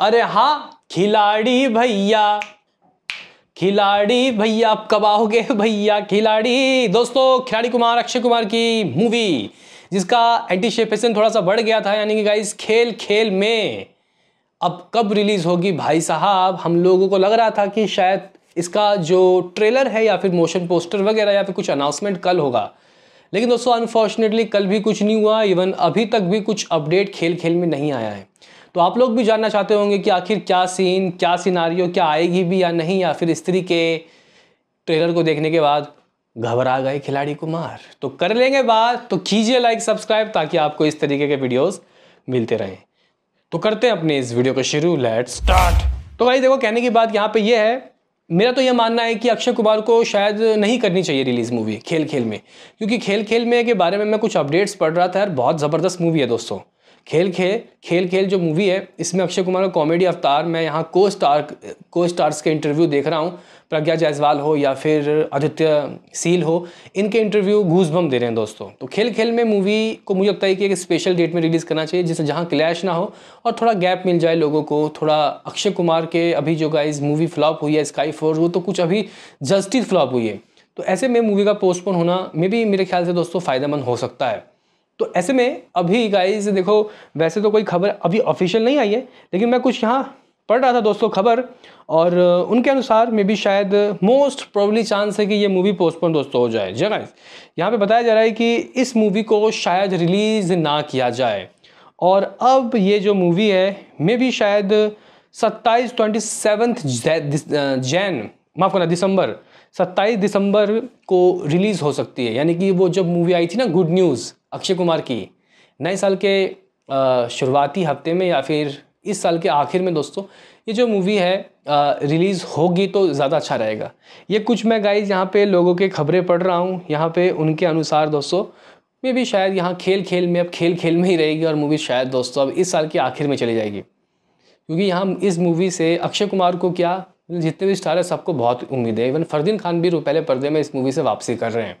अरे हाँ खिलाड़ी भैया खिलाड़ी भैया आप कब आओगे भैया खिलाड़ी दोस्तों खिलाड़ी कुमार अक्षय कुमार की मूवी जिसका एंटीशेपेशन थोड़ा सा बढ़ गया था यानी कि गाइस खेल खेल में अब कब रिलीज होगी भाई साहब हम लोगों को लग रहा था कि शायद इसका जो ट्रेलर है या फिर मोशन पोस्टर वगैरह या फिर कुछ अनाउंसमेंट कल होगा लेकिन दोस्तों अनफॉर्चुनेटली कल भी कुछ नहीं हुआ इवन अभी तक भी कुछ अपडेट खेल खेल में नहीं आया है तो आप लोग भी जानना चाहते होंगे कि आखिर क्या सीन क्या सिनारियो क्या आएगी भी या नहीं या फिर स्त्री के ट्रेलर को देखने के बाद घबरा गए खिलाड़ी कुमार तो कर लेंगे बात तो कीजिए लाइक सब्सक्राइब ताकि आपको इस तरीके के वीडियोस मिलते रहें तो करते हैं अपने इस वीडियो को शुरू लेट स्टार्ट तो भाई देखो कहने की बात यहाँ पे ये है मेरा तो यह मानना है कि अक्षय कुमार को शायद नहीं करनी चाहिए रिलीज़ मूवी खेल खेल में क्योंकि खेल खेल में के बारे में मैं कुछ अपडेट्स पढ़ रहा था यार बहुत ज़बरदस्त मूवी है दोस्तों खेल खेल खेल खेल जो मूवी है इसमें अक्षय कुमार का कॉमेडी अवतार मैं यहाँ को स्टार को स्टार्स के इंटरव्यू देख रहा हूँ प्रज्ञा जायसवाल हो या फिर आदित्य सील हो इनके इंटरव्यू घूस दे रहे हैं दोस्तों तो खेल खेल में मूवी को मुझे लगता है कि एक स्पेशल डेट में रिलीज़ करना चाहिए जिससे जहाँ क्लैश ना हो और थोड़ा गैप मिल जाए लोगों को थोड़ा अक्षय कुमार के अभी जो गाइज मूवी फ्लॉप हुई है स्काई फोर वो तो कुछ अभी जस्टिस फ्लॉप हुई है तो ऐसे में मूवी का पोस्टपोन होना मे भी मेरे ख्याल से दोस्तों फ़ायदेमंद हो सकता है तो ऐसे में अभी गाइज देखो वैसे तो कोई खबर अभी ऑफिशियल नहीं आई है लेकिन मैं कुछ यहाँ पढ़ रहा था दोस्तों खबर और उनके अनुसार मे भी शायद मोस्ट प्रोबली चांस है कि ये मूवी पोस्टपोन दोस्तों हो जाए गाइज यहाँ पे बताया जा रहा है कि इस मूवी को शायद रिलीज़ ना किया जाए और अब ये जो मूवी है मे भी शायद सत्ताईस ट्वेंटी सेवन्थ जैन माफ़ करना दिसंबर सत्ताईस दिसंबर को रिलीज़ हो सकती है यानी कि वो जब मूवी आई थी ना गुड न्यूज़ अक्षय कुमार की नए साल के शुरुआती हफ्ते में या फिर इस साल के आखिर में दोस्तों ये जो मूवी है रिलीज़ होगी तो ज़्यादा अच्छा रहेगा ये कुछ मैं गाइज यहाँ पे लोगों के खबरें पढ़ रहा हूँ यहाँ पे उनके अनुसार दोस्तों मे भी शायद यहाँ खेल खेल में अब खेल खेल में ही रहेगी और मूवी शायद दोस्तों अब इस साल के आखिर में चली जाएगी क्योंकि यहाँ इस मूवी से अक्षय कुमार को क्या जितने भी स्टार है सबको बहुत उम्मीद है इवन फरदीन खान भी रुपये पर्दे में इस मूवी से वापसी कर रहे हैं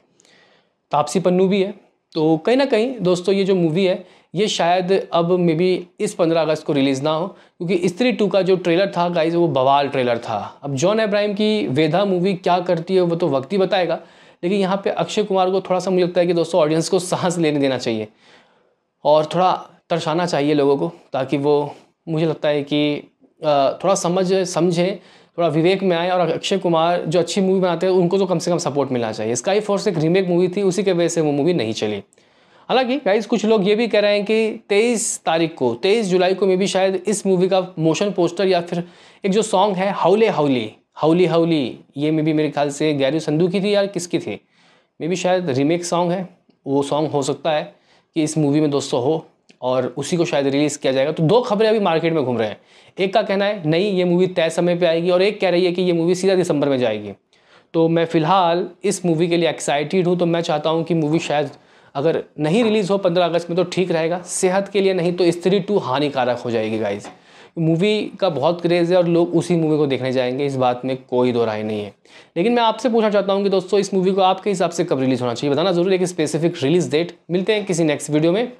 तापसी पन्नू भी है तो कहीं ना कहीं दोस्तों ये जो मूवी है ये शायद अब मे बी इस पंद्रह अगस्त को रिलीज़ ना हो क्योंकि स्त्री टू का जो ट्रेलर था गाइज वो बवाल ट्रेलर था अब जॉन एब्राहिम की वेधा मूवी क्या करती है वो तो वक्त ही बताएगा लेकिन यहाँ पे अक्षय कुमार को थोड़ा सा मुझे लगता है कि दोस्तों ऑडियंस को सांस लेने देना चाहिए और थोड़ा तरसाना चाहिए लोगों को ताकि वो मुझे लगता है कि थोड़ा समझ समझें थोड़ा विवेक में आए और अक्षय कुमार जो अच्छी मूवी बनाते हैं उनको तो कम से कम सपोर्ट मिलना चाहिए स्काई फोर्स एक रीमेक मूवी थी उसी के वजह से वो मूवी नहीं चली हालांकि गाइज कुछ लोग ये भी कह रहे हैं कि 23 तारीख को 23 जुलाई को मे भी शायद इस मूवी का मोशन पोस्टर या फिर एक जो सॉन्ग है हाउले हाउली हाउली हाउली ये मे भी मेरे ख्याल से गैरू संधु की थी या किसकी थी मे भी शायद रीमेक सॉन्ग है वो सॉन्ग हो सकता है कि इस मूवी में दोस्तों हो और उसी को शायद रिलीज़ किया जाएगा तो दो खबरें अभी मार्केट में घूम रहे हैं एक का कहना है नहीं ये मूवी तय समय पर आएगी और एक कह रही है कि ये मूवी सीधा दिसंबर में जाएगी तो मैं फ़िलहाल इस मूवी के लिए एक्साइटेड हूँ तो मैं चाहता हूँ कि मूवी शायद अगर नहीं रिलीज़ हो पंद्रह अगस्त में तो ठीक रहेगा सेहत के लिए नहीं तो स्त्री टू हानिकारक हो जाएगी गाइज़ मूवी का बहुत क्रेज़ है और लोग उसी मूवी को देखने जाएंगे इस बात में कोई दो राय नहीं है लेकिन मैं आपसे पूछना चाहता हूँ कि दोस्तों इस मूवी को आपके हिसाब से कब रिलीज़ होना चाहिए बताना ज़रूर एक स्पेसिफिक रिलीज़ डेट मिलते हैं किसी नेक्स्ट वीडियो में